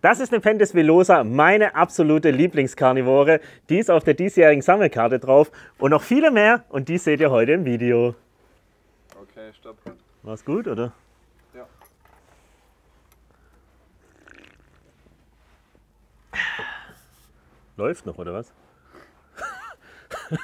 Das ist eine Pentes Velosa, meine absolute Lieblingskarnivore. Die ist auf der diesjährigen Sammelkarte drauf und noch viele mehr und die seht ihr heute im Video. Okay, stopp. War's gut, oder? Ja. Läuft noch, oder was?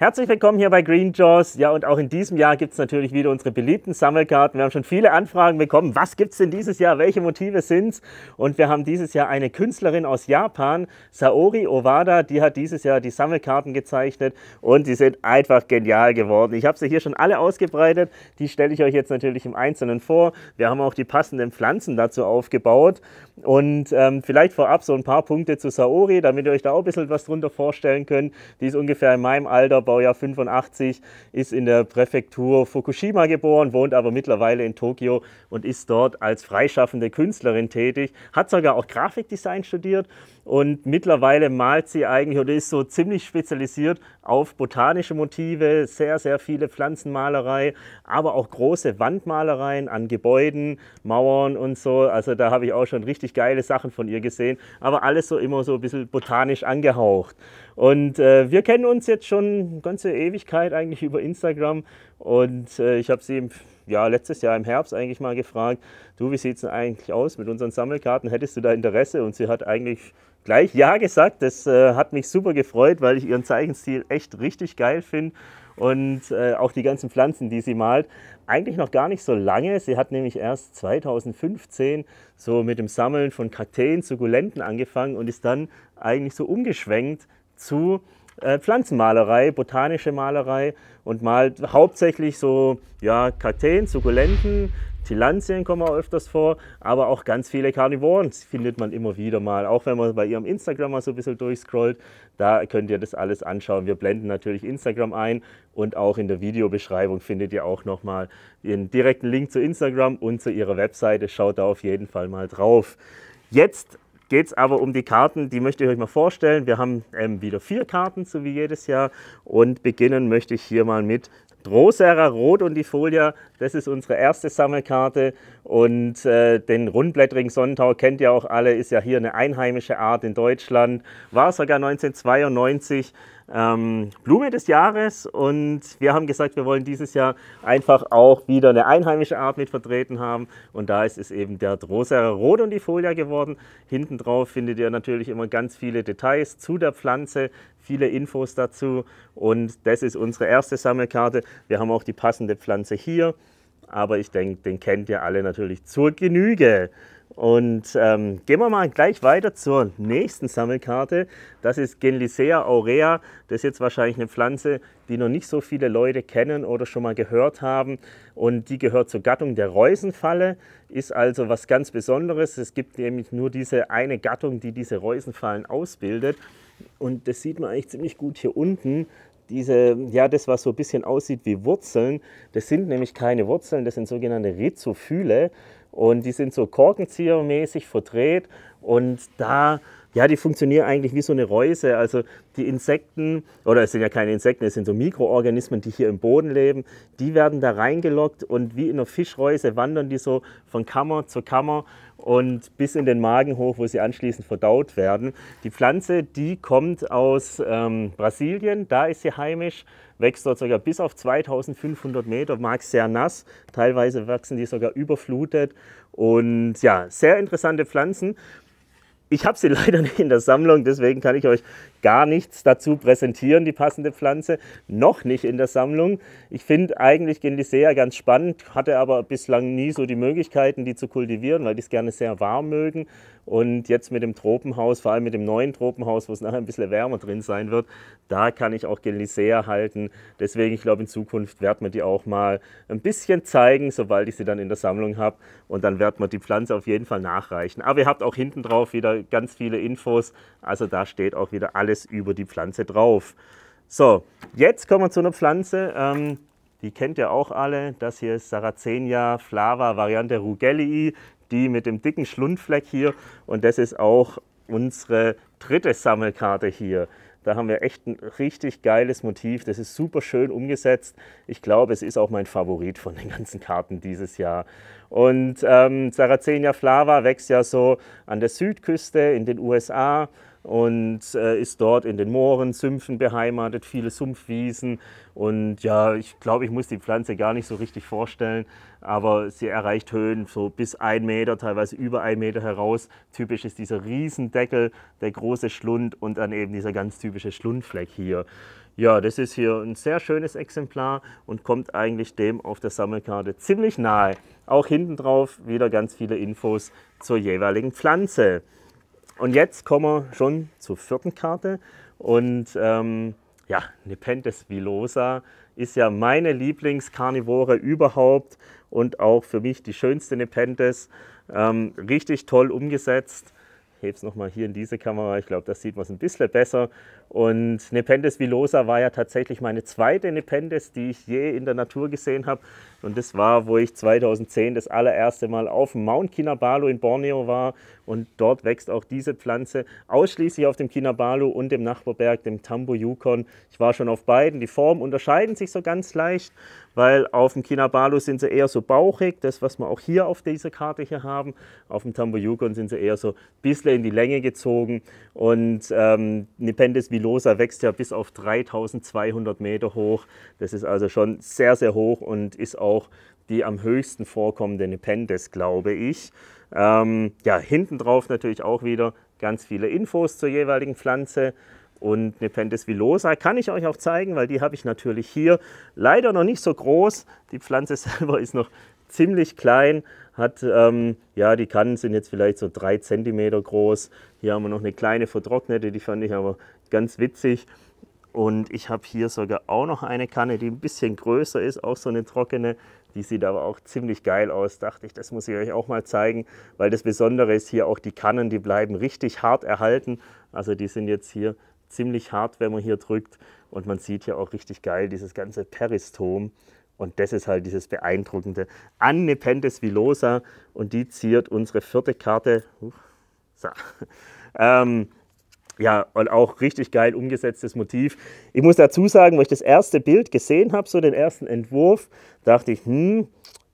Herzlich willkommen hier bei Green Jaws. Ja, und auch in diesem Jahr gibt es natürlich wieder unsere beliebten Sammelkarten. Wir haben schon viele Anfragen bekommen. Was gibt es denn dieses Jahr? Welche Motive sind es? Und wir haben dieses Jahr eine Künstlerin aus Japan, Saori Owada, die hat dieses Jahr die Sammelkarten gezeichnet und die sind einfach genial geworden. Ich habe sie hier schon alle ausgebreitet. Die stelle ich euch jetzt natürlich im Einzelnen vor. Wir haben auch die passenden Pflanzen dazu aufgebaut. Und ähm, vielleicht vorab so ein paar Punkte zu Saori, damit ihr euch da auch ein bisschen was drunter vorstellen könnt. Die ist ungefähr in meinem Alter Baujahr 85, ist in der Präfektur Fukushima geboren, wohnt aber mittlerweile in Tokio und ist dort als freischaffende Künstlerin tätig, hat sogar auch Grafikdesign studiert und mittlerweile malt sie eigentlich oder ist so ziemlich spezialisiert auf botanische Motive, sehr, sehr viele Pflanzenmalerei, aber auch große Wandmalereien an Gebäuden, Mauern und so. Also da habe ich auch schon richtig geile Sachen von ihr gesehen, aber alles so immer so ein bisschen botanisch angehaucht. Und äh, wir kennen uns jetzt schon ganze Ewigkeit eigentlich über Instagram und äh, ich habe sie im, ja, letztes Jahr im Herbst eigentlich mal gefragt, du, wie sieht es denn eigentlich aus mit unseren Sammelkarten, hättest du da Interesse? Und sie hat eigentlich gleich Ja gesagt, das äh, hat mich super gefreut, weil ich ihren Zeichenstil echt richtig geil finde und äh, auch die ganzen Pflanzen, die sie malt. Eigentlich noch gar nicht so lange. Sie hat nämlich erst 2015 so mit dem Sammeln von Kakteen, Sukkulenten angefangen und ist dann eigentlich so umgeschwenkt zu äh, Pflanzenmalerei, botanische Malerei und malt hauptsächlich so ja, Kakteen, Sukkulenten, Tillandien kommen auch öfters vor, aber auch ganz viele Karnivoren findet man immer wieder mal. Auch wenn man bei ihrem Instagram mal so ein bisschen durchscrollt, da könnt ihr das alles anschauen. Wir blenden natürlich Instagram ein und auch in der Videobeschreibung findet ihr auch nochmal den direkten Link zu Instagram und zu ihrer Webseite. Schaut da auf jeden Fall mal drauf. Jetzt geht es aber um die Karten, die möchte ich euch mal vorstellen. Wir haben ähm, wieder vier Karten, so wie jedes Jahr. Und beginnen möchte ich hier mal mit Drosera Rot und die Folia. Das ist unsere erste Sammelkarte. Und äh, den rundblättrigen Sonnentau kennt ihr auch alle, ist ja hier eine einheimische Art in Deutschland. War sogar 1992 ähm, Blume des Jahres und wir haben gesagt, wir wollen dieses Jahr einfach auch wieder eine einheimische Art mit vertreten haben und da ist es eben der Drosera rhodondifolia geworden. Hinten drauf findet ihr natürlich immer ganz viele Details zu der Pflanze, viele Infos dazu und das ist unsere erste Sammelkarte. Wir haben auch die passende Pflanze hier, aber ich denke, den kennt ihr alle natürlich zur Genüge. Und ähm, gehen wir mal gleich weiter zur nächsten Sammelkarte. Das ist Genlisea aurea. Das ist jetzt wahrscheinlich eine Pflanze, die noch nicht so viele Leute kennen oder schon mal gehört haben. Und die gehört zur Gattung der Reusenfalle, ist also was ganz Besonderes. Es gibt nämlich nur diese eine Gattung, die diese Reusenfallen ausbildet. Und das sieht man eigentlich ziemlich gut hier unten diese, ja, das, was so ein bisschen aussieht wie Wurzeln, das sind nämlich keine Wurzeln, das sind sogenannte Rhizophyle. Und die sind so korkenziehermäßig verdreht und da ja, die funktionieren eigentlich wie so eine Reuse. Also die Insekten, oder es sind ja keine Insekten, es sind so Mikroorganismen, die hier im Boden leben, die werden da reingelockt und wie in einer Fischreuse wandern die so von Kammer zu Kammer und bis in den Magen hoch, wo sie anschließend verdaut werden. Die Pflanze, die kommt aus ähm, Brasilien, da ist sie heimisch, wächst dort sogar bis auf 2500 Meter, mag sehr nass, teilweise wachsen die sogar überflutet und ja, sehr interessante Pflanzen. Ich habe sie leider nicht in der Sammlung, deswegen kann ich euch gar nichts dazu präsentieren, die passende Pflanze. Noch nicht in der Sammlung. Ich finde eigentlich Genlisea ganz spannend, hatte aber bislang nie so die Möglichkeiten, die zu kultivieren, weil die es gerne sehr warm mögen. Und jetzt mit dem Tropenhaus, vor allem mit dem neuen Tropenhaus, wo es nachher ein bisschen wärmer drin sein wird, da kann ich auch Genlisea halten. Deswegen, ich glaube, in Zukunft werden wir die auch mal ein bisschen zeigen, sobald ich sie dann in der Sammlung habe. Und dann werden wir die Pflanze auf jeden Fall nachreichen. Aber ihr habt auch hinten drauf wieder ganz viele Infos. Also da steht auch wieder alles über die Pflanze drauf. So, jetzt kommen wir zu einer Pflanze. Ähm, die kennt ihr auch alle. Das hier ist Saracenia flava Variante Rugellii, die mit dem dicken Schlundfleck hier. Und das ist auch unsere dritte Sammelkarte hier. Da haben wir echt ein richtig geiles Motiv. Das ist super schön umgesetzt. Ich glaube, es ist auch mein Favorit von den ganzen Karten dieses Jahr. Und ähm, Saracenia flava wächst ja so an der Südküste in den USA und äh, ist dort in den Mooren, Sümpfen beheimatet, viele Sumpfwiesen. Und ja, ich glaube, ich muss die Pflanze gar nicht so richtig vorstellen, aber sie erreicht Höhen so bis ein Meter, teilweise über ein Meter heraus. Typisch ist dieser Riesendeckel, der große Schlund und dann eben dieser ganz typische Schlundfleck hier. Ja, das ist hier ein sehr schönes Exemplar und kommt eigentlich dem auf der Sammelkarte ziemlich nahe. Auch hinten drauf wieder ganz viele Infos zur jeweiligen Pflanze. Und jetzt kommen wir schon zur vierten Karte. Und ähm, ja, Nepenthes Vilosa ist ja meine Lieblingskarnivore überhaupt und auch für mich die schönste Nepenthes. Ähm, richtig toll umgesetzt. Ich hebe es nochmal hier in diese Kamera. Ich glaube, das sieht man es ein bisschen besser. Und Nepenthes villosa war ja tatsächlich meine zweite Nepenthes, die ich je in der Natur gesehen habe. Und das war, wo ich 2010 das allererste Mal auf dem Mount Kinabalu in Borneo war. Und dort wächst auch diese Pflanze ausschließlich auf dem Kinabalu und dem Nachbarberg, dem Tambo Yukon. Ich war schon auf beiden. Die Formen unterscheiden sich so ganz leicht, weil auf dem Kinabalu sind sie eher so bauchig, das, was wir auch hier auf dieser Karte hier haben. Auf dem Tambo Yukon sind sie eher so ein bisschen in die Länge gezogen. Und ähm, Nepenthes villosa Pilosa wächst ja bis auf 3200 Meter hoch. Das ist also schon sehr, sehr hoch und ist auch die am höchsten vorkommende Nepenthes, glaube ich. Ähm, ja, hinten drauf natürlich auch wieder ganz viele Infos zur jeweiligen Pflanze. Und Nepenthes villosa kann ich euch auch zeigen, weil die habe ich natürlich hier. Leider noch nicht so groß. Die Pflanze selber ist noch ziemlich klein. Hat, ähm, ja, die Kannen sind jetzt vielleicht so drei Zentimeter groß. Hier haben wir noch eine kleine vertrocknete, die fand ich aber ganz witzig. Und ich habe hier sogar auch noch eine Kanne, die ein bisschen größer ist, auch so eine trockene. Die sieht aber auch ziemlich geil aus, dachte ich, das muss ich euch auch mal zeigen, weil das Besondere ist hier auch die Kannen, die bleiben richtig hart erhalten. Also die sind jetzt hier ziemlich hart, wenn man hier drückt und man sieht hier auch richtig geil dieses ganze Peristom. Und das ist halt dieses beeindruckende Anne Pentes Vilosa und die ziert unsere vierte Karte. Uh, so. ähm, ja, und auch richtig geil umgesetztes Motiv. Ich muss dazu sagen, wo ich das erste Bild gesehen habe, so den ersten Entwurf, dachte ich, hm,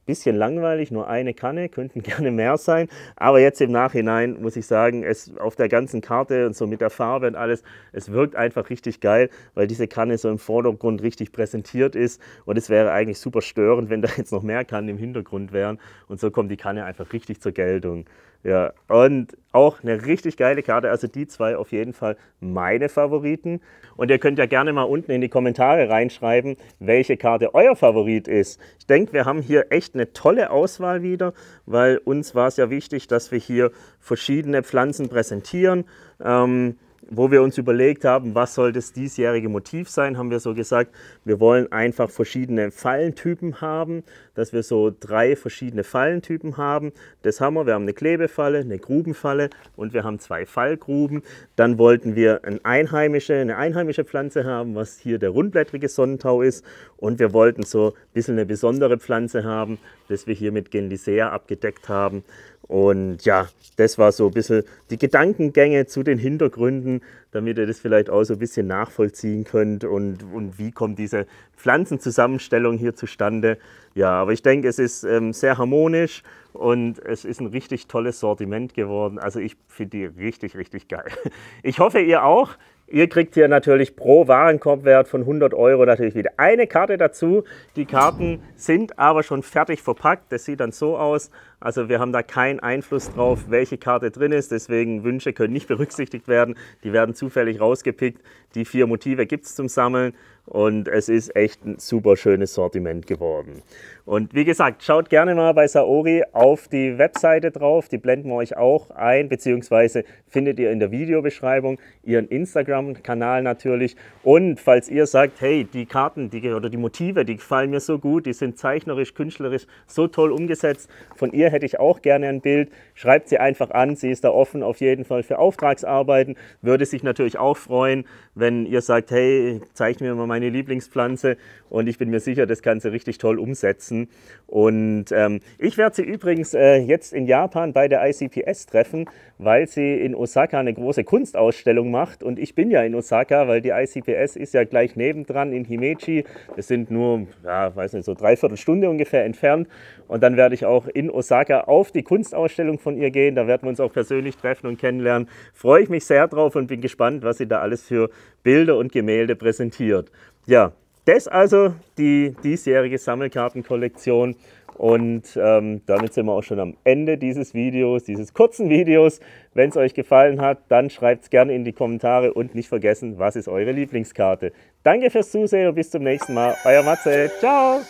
bisschen langweilig, nur eine Kanne, könnten gerne mehr sein. Aber jetzt im Nachhinein muss ich sagen, es auf der ganzen Karte und so mit der Farbe und alles, es wirkt einfach richtig geil, weil diese Kanne so im Vordergrund richtig präsentiert ist. Und es wäre eigentlich super störend, wenn da jetzt noch mehr Kannen im Hintergrund wären. Und so kommt die Kanne einfach richtig zur Geltung. Ja, und auch eine richtig geile Karte. Also die zwei auf jeden Fall meine Favoriten. Und ihr könnt ja gerne mal unten in die Kommentare reinschreiben, welche Karte euer Favorit ist. Ich denke, wir haben hier echt eine tolle Auswahl wieder, weil uns war es ja wichtig, dass wir hier verschiedene Pflanzen präsentieren. Ähm, wo wir uns überlegt haben, was soll das diesjährige Motiv sein, haben wir so gesagt, wir wollen einfach verschiedene Fallentypen haben, dass wir so drei verschiedene Fallentypen haben. Das haben wir, wir haben eine Klebefalle, eine Grubenfalle und wir haben zwei Fallgruben. Dann wollten wir eine einheimische, eine einheimische Pflanze haben, was hier der rundblättrige Sonnentau ist. Und wir wollten so ein bisschen eine besondere Pflanze haben, das wir hier mit Genlisea abgedeckt haben. Und ja, das war so ein bisschen die Gedankengänge zu den Hintergründen, damit ihr das vielleicht auch so ein bisschen nachvollziehen könnt und, und wie kommt diese Pflanzenzusammenstellung hier zustande. Ja, aber ich denke, es ist ähm, sehr harmonisch und es ist ein richtig tolles Sortiment geworden. Also ich finde die richtig, richtig geil. Ich hoffe, ihr auch. Ihr kriegt hier natürlich pro Warenkorbwert von 100 Euro natürlich wieder eine Karte dazu. Die Karten sind aber schon fertig verpackt. Das sieht dann so aus. Also wir haben da keinen Einfluss drauf, welche Karte drin ist. Deswegen Wünsche können nicht berücksichtigt werden. Die werden zufällig rausgepickt. Die vier Motive gibt es zum Sammeln. Und es ist echt ein super schönes Sortiment geworden. Und wie gesagt, schaut gerne mal bei Saori auf die Webseite drauf. Die blenden wir euch auch ein, beziehungsweise findet ihr in der Videobeschreibung ihren Instagram-Kanal natürlich. Und falls ihr sagt, hey, die Karten die, oder die Motive, die gefallen mir so gut, die sind zeichnerisch, künstlerisch so toll umgesetzt, von ihr hätte ich auch gerne ein Bild. Schreibt sie einfach an, sie ist da offen auf jeden Fall für Auftragsarbeiten. Würde sich natürlich auch freuen, wenn ihr sagt, hey, zeichne mir mal meine Lieblingspflanze und ich bin mir sicher, das kann sie richtig toll umsetzen. Und ähm, ich werde sie übrigens äh, jetzt in Japan bei der ICPS treffen, weil sie in Osaka eine große Kunstausstellung macht und ich bin ja in Osaka, weil die ICPS ist ja gleich nebendran in Himeji. Das sind nur, ja, weiß nicht, so dreiviertel Stunde ungefähr entfernt und dann werde ich auch in Osaka Stärker auf die Kunstausstellung von ihr gehen. Da werden wir uns auch persönlich treffen und kennenlernen. Freue ich mich sehr drauf und bin gespannt, was sie da alles für Bilder und Gemälde präsentiert. Ja, das also die diesjährige Sammelkartenkollektion. Und ähm, damit sind wir auch schon am Ende dieses Videos, dieses kurzen Videos. Wenn es euch gefallen hat, dann schreibt es gerne in die Kommentare und nicht vergessen, was ist eure Lieblingskarte. Danke fürs Zusehen und bis zum nächsten Mal. Euer Matze. Ciao.